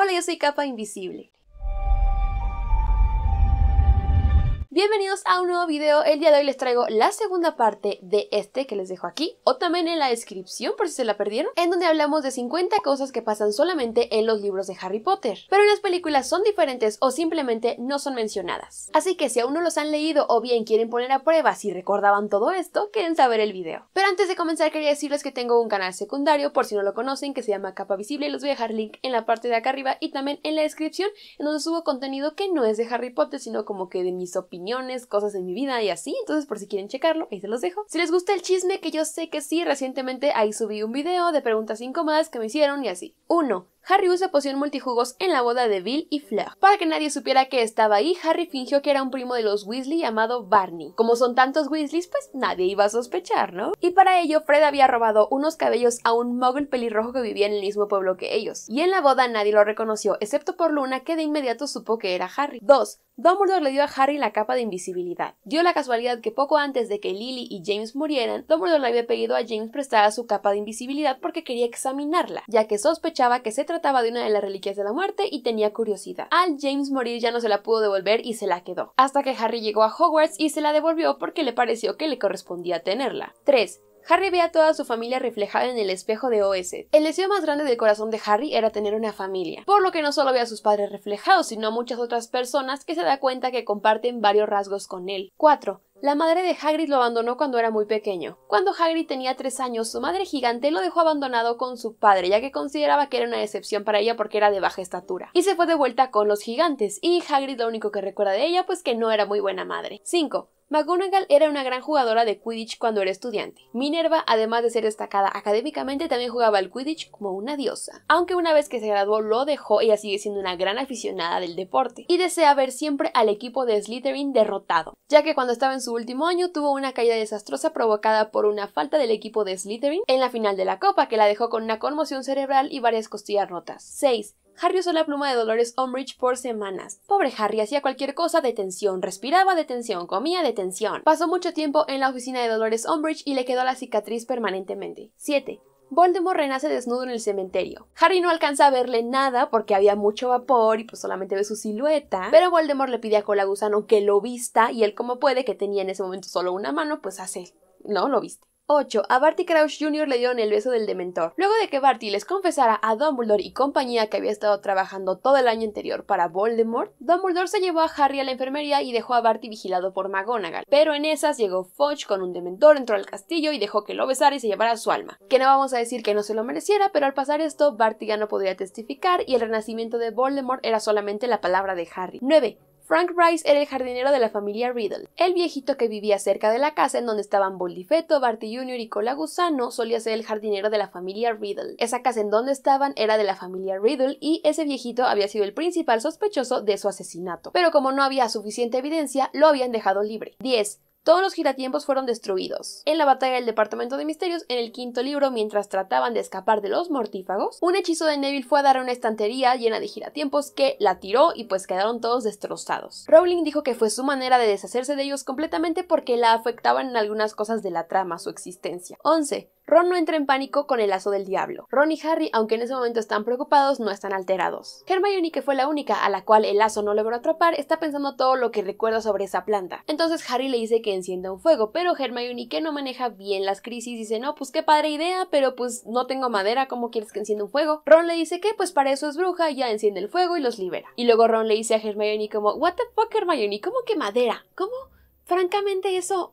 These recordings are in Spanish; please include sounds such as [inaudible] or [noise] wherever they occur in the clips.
Hola, yo soy Capa Invisible. Bienvenidos a un nuevo video, el día de hoy les traigo la segunda parte de este que les dejo aquí o también en la descripción por si se la perdieron, en donde hablamos de 50 cosas que pasan solamente en los libros de Harry Potter, pero en las películas son diferentes o simplemente no son mencionadas. Así que si aún no los han leído o bien quieren poner a prueba si recordaban todo esto, quieren saber el video. Pero antes de comenzar quería decirles que tengo un canal secundario por si no lo conocen que se llama Capa Visible y los voy a dejar link en la parte de acá arriba y también en la descripción en donde subo contenido que no es de Harry Potter sino como que de mis opiniones cosas en mi vida y así, entonces por si quieren checarlo, ahí se los dejo. Si les gusta el chisme, que yo sé que sí, recientemente ahí subí un video de preguntas incómodas que me hicieron y así. uno Harry usa poción multijugos en la boda de Bill y Fleur. Para que nadie supiera que estaba ahí, Harry fingió que era un primo de los Weasley llamado Barney. Como son tantos Weasleys, pues nadie iba a sospechar, ¿no? Y para ello, Fred había robado unos cabellos a un muggle pelirrojo que vivía en el mismo pueblo que ellos. Y en la boda nadie lo reconoció, excepto por Luna, que de inmediato supo que era Harry. 2. Dumbledore le dio a Harry la capa de invisibilidad. Dio la casualidad que poco antes de que Lily y James murieran, Dumbledore le había pedido a James prestada su capa de invisibilidad porque quería examinarla, ya que sospechaba que se trataba trataba de una de las reliquias de la muerte y tenía curiosidad. Al James morir ya no se la pudo devolver y se la quedó, hasta que Harry llegó a Hogwarts y se la devolvió porque le pareció que le correspondía tenerla. 3. Harry ve a toda su familia reflejada en el espejo de O.S. El deseo más grande del corazón de Harry era tener una familia, por lo que no solo ve a sus padres reflejados, sino a muchas otras personas que se da cuenta que comparten varios rasgos con él. 4. La madre de Hagrid lo abandonó cuando era muy pequeño. Cuando Hagrid tenía tres años, su madre gigante lo dejó abandonado con su padre, ya que consideraba que era una decepción para ella porque era de baja estatura. Y se fue de vuelta con los gigantes, y Hagrid lo único que recuerda de ella pues que no era muy buena madre. 5. McGonagall era una gran jugadora de Quidditch cuando era estudiante. Minerva, además de ser destacada académicamente, también jugaba al Quidditch como una diosa, aunque una vez que se graduó lo dejó, ella sigue siendo una gran aficionada del deporte y desea ver siempre al equipo de Slytherin derrotado, ya que cuando estaba en su su último año tuvo una caída desastrosa provocada por una falta del equipo de Slytherin en la final de la Copa, que la dejó con una conmoción cerebral y varias costillas rotas. 6. Harry usó la pluma de Dolores Umbridge por semanas. Pobre Harry hacía cualquier cosa de tensión, respiraba de tensión, comía de tensión. Pasó mucho tiempo en la oficina de Dolores Umbridge y le quedó la cicatriz permanentemente. 7. Voldemort renace desnudo en el cementerio. Harry no alcanza a verle nada porque había mucho vapor y pues solamente ve su silueta, pero Voldemort le pide a Cola Gusano que lo vista y él como puede, que tenía en ese momento solo una mano, pues hace, ¿no? Lo viste. 8. A Barty Crouch Jr. le dieron el beso del dementor. Luego de que Barty les confesara a Dumbledore y compañía que había estado trabajando todo el año anterior para Voldemort, Dumbledore se llevó a Harry a la enfermería y dejó a Barty vigilado por McGonagall. Pero en esas llegó Fudge con un dementor, entró al castillo y dejó que lo besara y se llevara su alma. Que no vamos a decir que no se lo mereciera, pero al pasar esto, Barty ya no podría testificar y el renacimiento de Voldemort era solamente la palabra de Harry. 9. Frank Rice era el jardinero de la familia Riddle. El viejito que vivía cerca de la casa en donde estaban Boldifeto, Barty Jr. y Cola Gusano solía ser el jardinero de la familia Riddle. Esa casa en donde estaban era de la familia Riddle y ese viejito había sido el principal sospechoso de su asesinato. Pero como no había suficiente evidencia, lo habían dejado libre. 10. Todos los giratiempos fueron destruidos. En la batalla del Departamento de Misterios, en el quinto libro, mientras trataban de escapar de los mortífagos, un hechizo de Neville fue a dar a una estantería llena de giratiempos que la tiró y pues quedaron todos destrozados. Rowling dijo que fue su manera de deshacerse de ellos completamente porque la afectaban en algunas cosas de la trama, su existencia. 11. Ron no entra en pánico con el lazo del diablo. Ron y Harry, aunque en ese momento están preocupados, no están alterados. Hermione, que fue la única a la cual el lazo no logró atrapar, está pensando todo lo que recuerda sobre esa planta. Entonces Harry le dice que encienda un fuego, pero Hermione, que no maneja bien las crisis, dice, no, pues qué padre idea, pero pues no tengo madera, ¿cómo quieres que encienda un fuego? Ron le dice que pues para eso es bruja, ya enciende el fuego y los libera. Y luego Ron le dice a Hermione como, what the fuck Hermione, ¿cómo que madera? ¿Cómo? Francamente eso...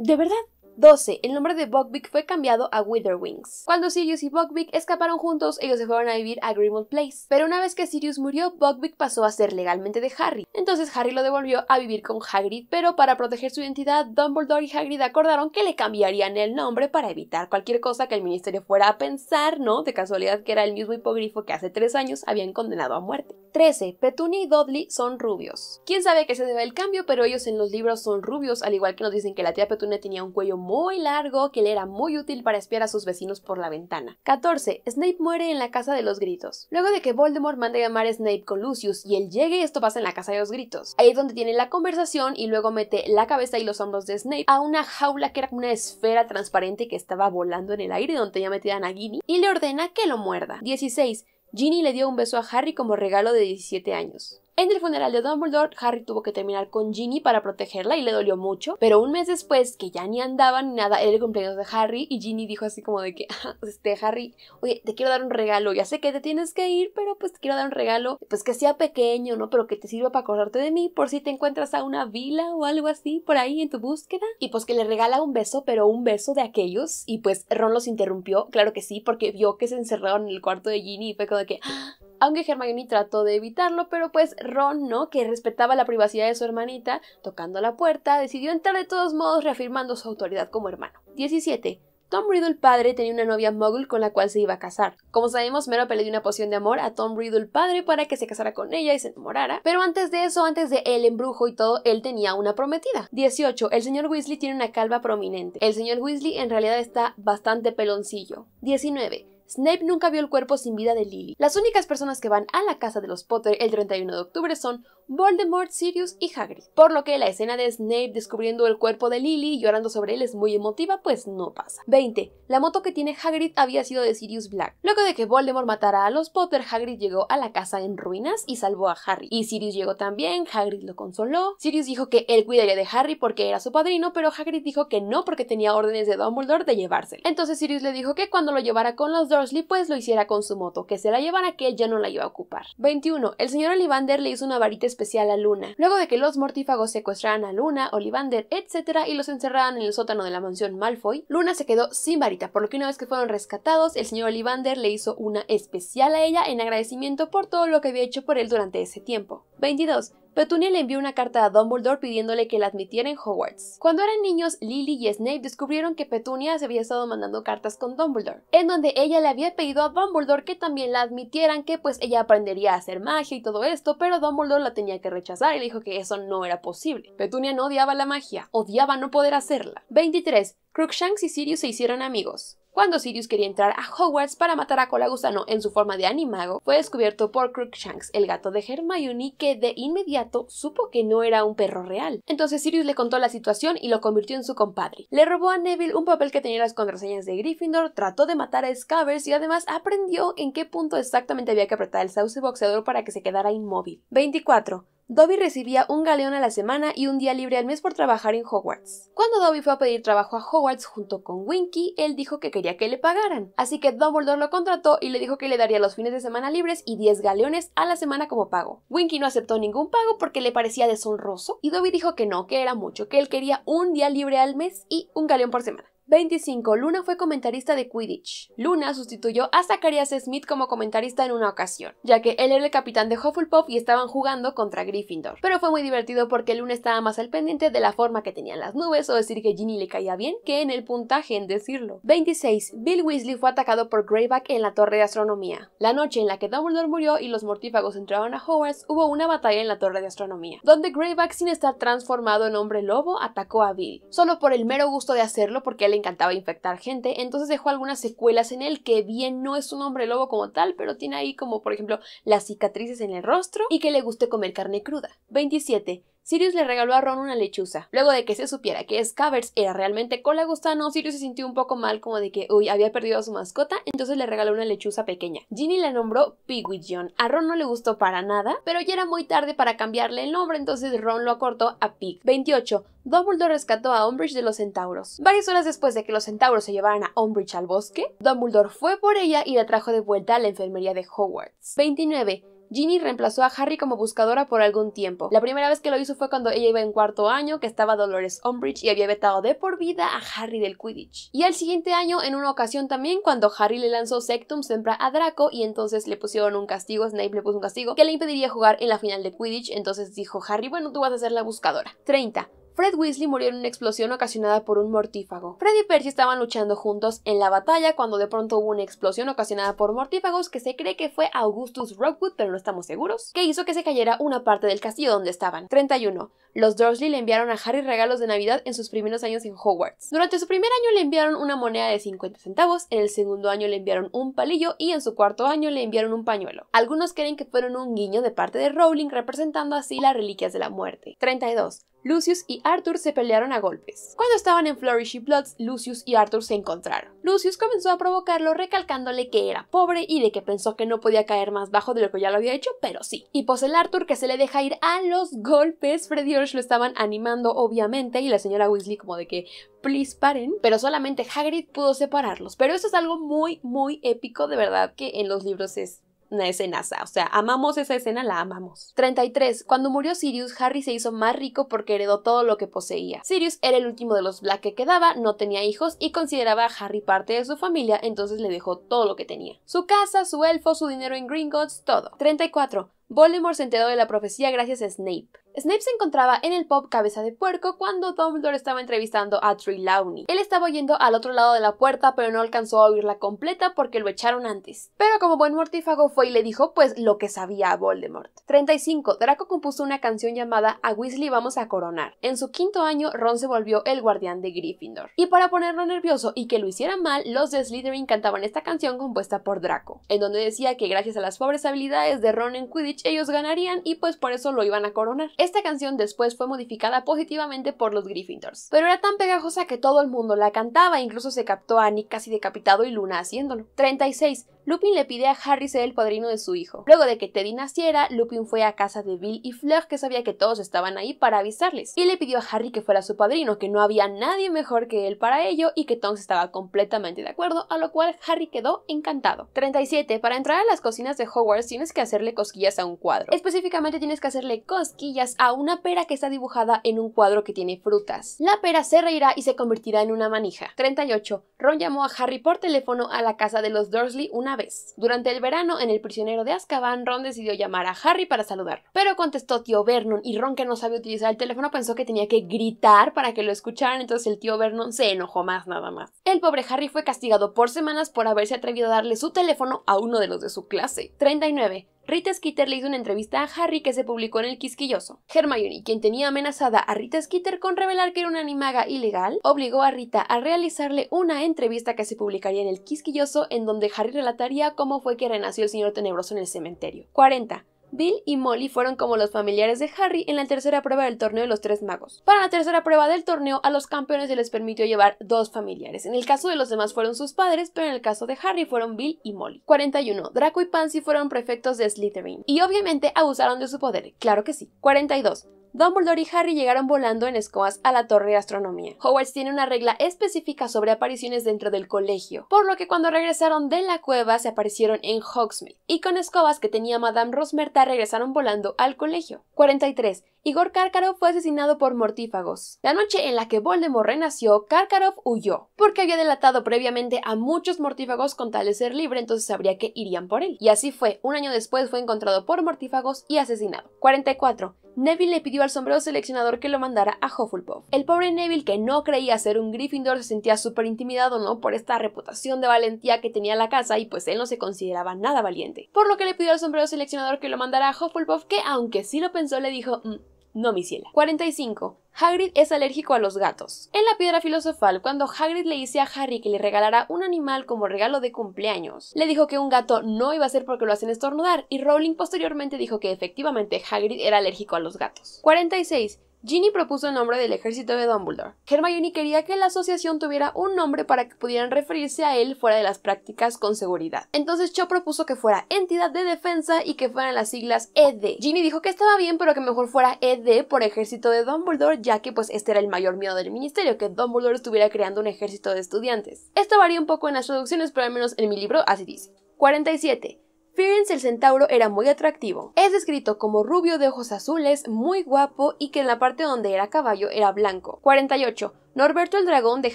¿De verdad? 12. El nombre de Buckbeak fue cambiado a Witherwings. Cuando Sirius y Buckbeak escaparon juntos, ellos se fueron a vivir a Grimmauld Place. Pero una vez que Sirius murió, Buckbeak pasó a ser legalmente de Harry. Entonces Harry lo devolvió a vivir con Hagrid, pero para proteger su identidad, Dumbledore y Hagrid acordaron que le cambiarían el nombre para evitar cualquier cosa que el ministerio fuera a pensar, ¿no? De casualidad que era el mismo hipogrifo que hace tres años habían condenado a muerte. 13. Petunia y Dudley son rubios. Quién sabe a qué se debe el cambio, pero ellos en los libros son rubios, al igual que nos dicen que la tía Petunia tenía un cuello muy muy largo que le era muy útil para espiar a sus vecinos por la ventana. 14. Snape muere en la casa de los gritos. Luego de que Voldemort mande llamar a Snape con Lucius y él llegue, esto pasa en la casa de los gritos. Ahí es donde tiene la conversación y luego mete la cabeza y los hombros de Snape a una jaula que era una esfera transparente que estaba volando en el aire donde ya metían a Ginny y le ordena que lo muerda. 16. Ginny le dio un beso a Harry como regalo de 17 años. En el funeral de Dumbledore, Harry tuvo que terminar con Ginny para protegerla y le dolió mucho, pero un mes después, que ya ni andaban ni nada, era el cumpleaños de Harry y Ginny dijo así como de que, [laughs] ah, este Harry, oye, te quiero dar un regalo, ya sé que te tienes que ir, pero pues te quiero dar un regalo, pues que sea pequeño, ¿no? Pero que te sirva para acordarte de mí por si te encuentras a una vila o algo así por ahí en tu búsqueda. Y pues que le regala un beso, pero un beso de aquellos. Y pues Ron los interrumpió, claro que sí, porque vio que se encerraron en el cuarto de Ginny y fue como de que... Ah", aunque Hermione trató de evitarlo, pero pues Ron, ¿no? Que respetaba la privacidad de su hermanita, tocando la puerta, decidió entrar de todos modos reafirmando su autoridad como hermano. 17. Tom Riddle padre tenía una novia muggle con la cual se iba a casar. Como sabemos, Merope le dio una poción de amor a Tom Riddle padre para que se casara con ella y se enamorara, pero antes de eso, antes de el embrujo y todo, él tenía una prometida. 18. El señor Weasley tiene una calva prominente. El señor Weasley en realidad está bastante peloncillo. 19. Snape nunca vio el cuerpo sin vida de Lily. Las únicas personas que van a la casa de los Potter el 31 de octubre son Voldemort, Sirius y Hagrid. Por lo que la escena de Snape descubriendo el cuerpo de Lily y llorando sobre él es muy emotiva, pues no pasa. 20. La moto que tiene Hagrid había sido de Sirius Black. Luego de que Voldemort matara a los Potter, Hagrid llegó a la casa en ruinas y salvó a Harry. Y Sirius llegó también, Hagrid lo consoló. Sirius dijo que él cuidaría de Harry porque era su padrino, pero Hagrid dijo que no porque tenía órdenes de Dumbledore de llevárselo. Entonces Sirius le dijo que cuando lo llevara con los Dursley, pues lo hiciera con su moto, que se la llevara que él ya no la iba a ocupar. 21. El señor Ollivander le hizo una varita especial a Luna. Luego de que los mortífagos secuestraran a Luna, Olivander, etc., y los encerraran en el sótano de la mansión Malfoy, Luna se quedó sin varita, por lo que una vez que fueron rescatados, el señor Olivander le hizo una especial a ella en agradecimiento por todo lo que había hecho por él durante ese tiempo. 22. Petunia le envió una carta a Dumbledore pidiéndole que la admitiera en Hogwarts. Cuando eran niños, Lily y Snape descubrieron que Petunia se había estado mandando cartas con Dumbledore, en donde ella le había pedido a Dumbledore que también la admitieran, que pues ella aprendería a hacer magia y todo esto, pero Dumbledore la tenía que rechazar y le dijo que eso no era posible. Petunia no odiaba la magia, odiaba no poder hacerla. 23. Crookshanks y Sirius se hicieron amigos. Cuando Sirius quería entrar a Hogwarts para matar a Cola Gusano en su forma de animago, fue descubierto por Crookshanks, el gato de Hermione, que de inmediato supo que no era un perro real. Entonces Sirius le contó la situación y lo convirtió en su compadre. Le robó a Neville un papel que tenía las contraseñas de Gryffindor, trató de matar a Scavers y además aprendió en qué punto exactamente había que apretar el sauce boxeador para que se quedara inmóvil. 24. Dobby recibía un galeón a la semana y un día libre al mes por trabajar en Hogwarts. Cuando Dobby fue a pedir trabajo a Hogwarts junto con Winky, él dijo que quería que le pagaran, así que Dumbledore lo contrató y le dijo que le daría los fines de semana libres y 10 galeones a la semana como pago. Winky no aceptó ningún pago porque le parecía deshonroso y Dobby dijo que no, que era mucho, que él quería un día libre al mes y un galeón por semana. 25. Luna fue comentarista de Quidditch. Luna sustituyó a Zacharias Smith como comentarista en una ocasión, ya que él era el capitán de Hufflepuff y estaban jugando contra Gryffindor. Pero fue muy divertido porque Luna estaba más al pendiente de la forma que tenían las nubes o decir que Ginny le caía bien que en el puntaje en decirlo. 26. Bill Weasley fue atacado por Greyback en la Torre de Astronomía. La noche en la que Dumbledore murió y los mortífagos entraron a Hogwarts, hubo una batalla en la Torre de Astronomía, donde Greyback sin estar transformado en hombre lobo atacó a Bill, solo por el mero gusto de hacerlo porque le encantaba infectar gente, entonces dejó algunas secuelas en él que bien no es un hombre lobo como tal, pero tiene ahí como por ejemplo las cicatrices en el rostro y que le guste comer carne cruda. 27. Sirius le regaló a Ron una lechuza. Luego de que se supiera que Scabbers era realmente colagustano, Sirius se sintió un poco mal como de que, uy, había perdido a su mascota, entonces le regaló una lechuza pequeña. Ginny la nombró Pigwidgeon. A Ron no le gustó para nada, pero ya era muy tarde para cambiarle el nombre, entonces Ron lo acortó a Pig. 28. Dumbledore rescató a Umbridge de los centauros. Varias horas después de que los centauros se llevaran a Umbridge al bosque, Dumbledore fue por ella y la trajo de vuelta a la enfermería de Hogwarts. 29. Ginny reemplazó a Harry como buscadora por algún tiempo. La primera vez que lo hizo fue cuando ella iba en cuarto año, que estaba Dolores Umbridge y había vetado de por vida a Harry del Quidditch. Y al siguiente año, en una ocasión también, cuando Harry le lanzó Sectum Sempra a Draco y entonces le pusieron un castigo, Snape le puso un castigo, que le impediría jugar en la final de Quidditch, entonces dijo Harry, bueno, tú vas a ser la buscadora. 30. Fred Weasley murió en una explosión ocasionada por un mortífago. Fred y Percy estaban luchando juntos en la batalla cuando de pronto hubo una explosión ocasionada por mortífagos que se cree que fue Augustus Rockwood, pero no estamos seguros, que hizo que se cayera una parte del castillo donde estaban. 31. Los Dursley le enviaron a Harry regalos de Navidad en sus primeros años en Hogwarts. Durante su primer año le enviaron una moneda de 50 centavos, en el segundo año le enviaron un palillo y en su cuarto año le enviaron un pañuelo. Algunos creen que fueron un guiño de parte de Rowling representando así las reliquias de la muerte. 32. Lucius y Arthur se pelearon a golpes. Cuando estaban en Flourishy Bloods, Lucius y Arthur se encontraron. Lucius comenzó a provocarlo recalcándole que era pobre y de que pensó que no podía caer más bajo de lo que ya lo había hecho, pero sí. Y pues el Arthur que se le deja ir a los golpes, Freddy George lo estaban animando obviamente y la señora Weasley como de que please paren, pero solamente Hagrid pudo separarlos. Pero eso es algo muy, muy épico, de verdad, que en los libros es una escenaza. O sea, amamos esa escena, la amamos. 33. Cuando murió Sirius, Harry se hizo más rico porque heredó todo lo que poseía. Sirius era el último de los Black que quedaba, no tenía hijos y consideraba a Harry parte de su familia, entonces le dejó todo lo que tenía. Su casa, su elfo, su dinero en Gringotts, todo. 34. Voldemort se enteró de la profecía gracias a Snape. Snape se encontraba en el pub Cabeza de Puerco cuando Dumbledore estaba entrevistando a Trelawney. Él estaba yendo al otro lado de la puerta, pero no alcanzó a oírla completa porque lo echaron antes. Pero como buen mortífago fue y le dijo pues lo que sabía a Voldemort. 35. Draco compuso una canción llamada A Weasley vamos a coronar. En su quinto año, Ron se volvió el guardián de Gryffindor. Y para ponerlo nervioso y que lo hiciera mal, los de Slytherin cantaban esta canción compuesta por Draco, en donde decía que gracias a las pobres habilidades de Ron en Quidditch ellos ganarían y pues por eso lo iban a coronar. Esta canción después fue modificada positivamente por los Gryffindors, pero era tan pegajosa que todo el mundo la cantaba, incluso se captó a Nick casi decapitado y Luna haciéndolo. 36. Lupin le pide a Harry ser el padrino de su hijo. Luego de que Teddy naciera, Lupin fue a casa de Bill y Fleur, que sabía que todos estaban ahí para avisarles, y le pidió a Harry que fuera su padrino, que no había nadie mejor que él para ello y que Tonks estaba completamente de acuerdo, a lo cual Harry quedó encantado. 37. Para entrar a las cocinas de Hogwarts tienes que hacerle cosquillas a un cuadro. Específicamente tienes que hacerle cosquillas a una pera que está dibujada en un cuadro que tiene frutas. La pera se reirá y se convertirá en una manija. 38. Ron llamó a Harry por teléfono a la casa de los Dursley una vez. Durante el verano, en El prisionero de Azkaban, Ron decidió llamar a Harry para saludarlo. Pero contestó tío Vernon y Ron, que no sabe utilizar el teléfono, pensó que tenía que gritar para que lo escucharan, entonces el tío Vernon se enojó más nada más. El pobre Harry fue castigado por semanas por haberse atrevido a darle su teléfono a uno de los de su clase. 39. Rita Skeeter le hizo una entrevista a Harry que se publicó en El Quisquilloso. Hermione, quien tenía amenazada a Rita Skeeter con revelar que era una animaga ilegal, obligó a Rita a realizarle una entrevista que se publicaría en El Quisquilloso en donde Harry relataría cómo fue que renació el señor tenebroso en el cementerio. 40. Bill y Molly fueron como los familiares de Harry en la tercera prueba del torneo de los tres magos. Para la tercera prueba del torneo, a los campeones se les permitió llevar dos familiares. En el caso de los demás fueron sus padres, pero en el caso de Harry fueron Bill y Molly. 41. Draco y Pansy fueron prefectos de Slytherin. Y obviamente abusaron de su poder, claro que sí. 42. Dumbledore y Harry llegaron volando en escobas a la Torre de Astronomía. Hogwarts tiene una regla específica sobre apariciones dentro del colegio, por lo que cuando regresaron de la cueva se aparecieron en Hogsmeade, y con escobas que tenía Madame Rosmerta regresaron volando al colegio. 43. Igor Karkarov fue asesinado por mortífagos. La noche en la que Voldemort renació, Karkarov huyó, porque había delatado previamente a muchos mortífagos con tal de ser libre, entonces sabría que irían por él. Y así fue, un año después fue encontrado por mortífagos y asesinado. 44. Neville le pidió al sombrero seleccionador que lo mandara a Hufflepuff. El pobre Neville, que no creía ser un Gryffindor, se sentía súper intimidado, ¿no? Por esta reputación de valentía que tenía la casa y pues él no se consideraba nada valiente. Por lo que le pidió al sombrero seleccionador que lo mandara a Hufflepuff, que aunque sí lo pensó, le dijo, mm, no mi ciela. 45. Hagrid es alérgico a los gatos. En la piedra filosofal, cuando Hagrid le dice a Harry que le regalara un animal como regalo de cumpleaños, le dijo que un gato no iba a ser porque lo hacen estornudar, y Rowling posteriormente dijo que efectivamente Hagrid era alérgico a los gatos. 46. Ginny propuso el nombre del ejército de Dumbledore. Hermione quería que la asociación tuviera un nombre para que pudieran referirse a él fuera de las prácticas con seguridad. Entonces Cho propuso que fuera Entidad de Defensa y que fueran las siglas ED. Ginny dijo que estaba bien, pero que mejor fuera ED por Ejército de Dumbledore, ya que pues este era el mayor miedo del ministerio, que Dumbledore estuviera creando un ejército de estudiantes. Esto varía un poco en las traducciones, pero al menos en mi libro así dice. 47. Ference el centauro era muy atractivo. Es descrito como rubio de ojos azules, muy guapo y que en la parte donde era caballo era blanco. 48. Norberto el dragón de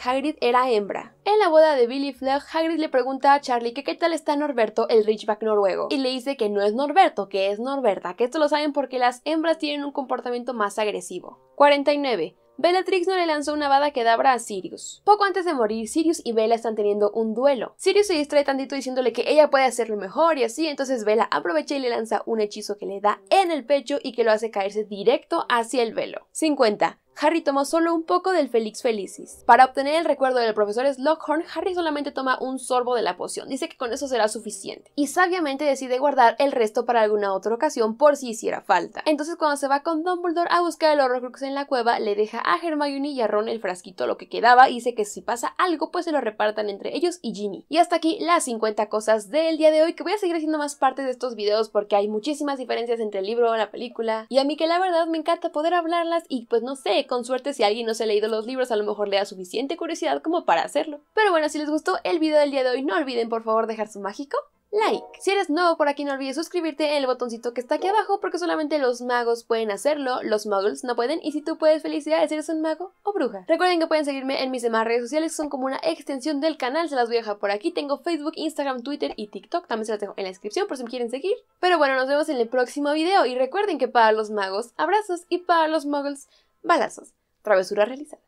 Hagrid era hembra. En la boda de Billy Flagg, Hagrid le pregunta a Charlie que qué tal está Norberto, el Richback noruego, y le dice que no es Norberto, que es Norberta, que esto lo saben porque las hembras tienen un comportamiento más agresivo. 49. Bellatrix no le lanzó una bada que dabra a Sirius. Poco antes de morir, Sirius y Bella están teniendo un duelo. Sirius se distrae tantito diciéndole que ella puede hacerlo mejor y así, entonces Bella aprovecha y le lanza un hechizo que le da en el pecho y que lo hace caerse directo hacia el velo. 50. Harry toma solo un poco del Felix Felicis. Para obtener el recuerdo del profesor Slughorn, Harry solamente toma un sorbo de la poción, dice que con eso será suficiente, y sabiamente decide guardar el resto para alguna otra ocasión por si hiciera falta. Entonces cuando se va con Dumbledore a buscar el Horrocrux en la cueva, le deja a Hermione y a Ron el frasquito lo que quedaba y dice que si pasa algo pues se lo repartan entre ellos y Ginny. Y hasta aquí las 50 cosas del día de hoy, que voy a seguir haciendo más partes de estos videos porque hay muchísimas diferencias entre el libro, la película, y a mí que la verdad me encanta poder hablarlas y pues no sé, con suerte si alguien no se ha leído los libros a lo mejor le da suficiente curiosidad como para hacerlo. Pero bueno, si les gustó el video del día de hoy, no olviden por favor dejar su mágico like. Si eres nuevo por aquí no olvides suscribirte en el botoncito que está aquí abajo porque solamente los magos pueden hacerlo, los muggles no pueden y si tú puedes felicidades eres un mago o bruja. Recuerden que pueden seguirme en mis demás redes sociales, son como una extensión del canal, se las voy a dejar por aquí, tengo Facebook, Instagram, Twitter y TikTok, también se las dejo en la descripción por si me quieren seguir. Pero bueno, nos vemos en el próximo video y recuerden que para los magos abrazos y para los muggles Balazos. Travesura realizada.